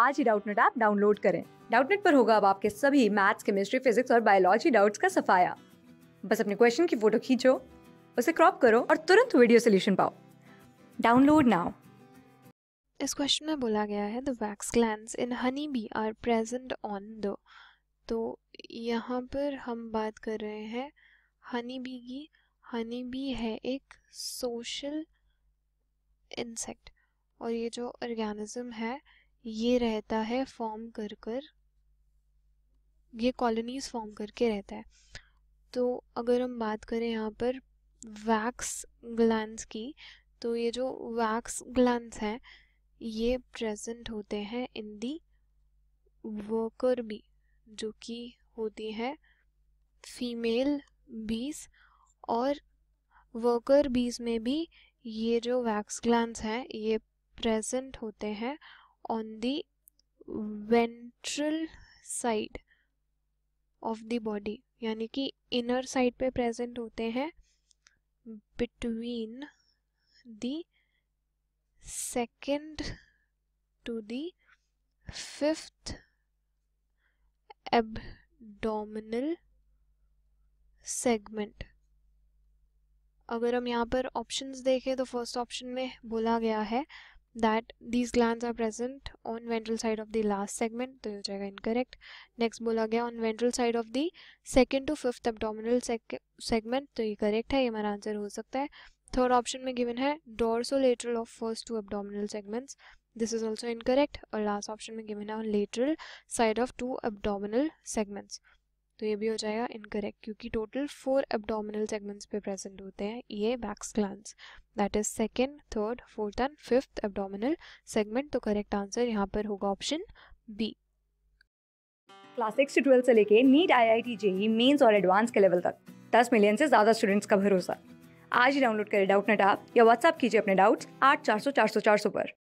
आज ही Doubtnut app download करें डाउटनेट पर होगा अब आपके सभी मैथ्स केमिस्ट्री फिजिक्स और बायोलॉजी डाउट्स का सफाया बस अपने क्वेश्चन की फोटो खींचो उसे क्रॉप करो और तुरंत वीडियो सोल्यूशन पाओ डाउनलोड नाउ इस क्वेश्चन में बोला गया है the wax gland in honey bee are present on the तो यहाँ पर हम बात कर रहे हैं हनी बी की हनी बी है एक सोशल इंसेक्ट और ये जो ऑर्गेनिज्म है ये रहता है फॉर्म कर कर ये कॉलोनीज फॉर्म करके रहता है तो अगर हम बात करें यहाँ पर वैक्स ग्लैंड की तो ये जो वैक्स ग्लैंड हैं ये प्रेजेंट होते हैं इन दी वर्कर बी जो कि होती है फीमेल बीस और वर्कर बीस में भी ये जो वैक्स ग्लैंड हैं ये प्रेजेंट होते हैं on the ventral side of the body यानी कि इनर साइड पे प्रेजेंट होते हैं between the second to the fifth abdominal segment अगर हम यहाँ पर ऑप्शंस देखें तो फर्स्ट ऑप्शन में बोला गया है that these glands are present on ventral side of the last segment तो हो जाएगा incorrect next बोला गया on ventral side of the second to fifth abdominal segment तो ये correct है ये हमारा answer हो सकता है third option में given है dorsolateral of first two abdominal segments this is also incorrect और last option में given है on lateral side of two abdominal segments तो ये भी हो जाएगा इनकरेक्ट क्योंकि टोटल फोर एब्डोमिनल सेगमेंट्स पे प्रेजेंट होते हैं ये wax glands that is second third fourth and fifth abdominal segment तो करेक्ट आंसर यहाँ पर होगा ऑप्शन बी क्लास सिक्स से ट्वेल्थ से लेके NEET IIT JEE mains और एडवांस के लेवल तक दस मिलियन से ज़्यादा स्टूडेंट्स का भरोसा आज ही डाउनलोड करें डाउट नेट आप या व्हाट्सअप कीजिए अपने डाउट्स आठ चार सौ चार सौ चार सौ पर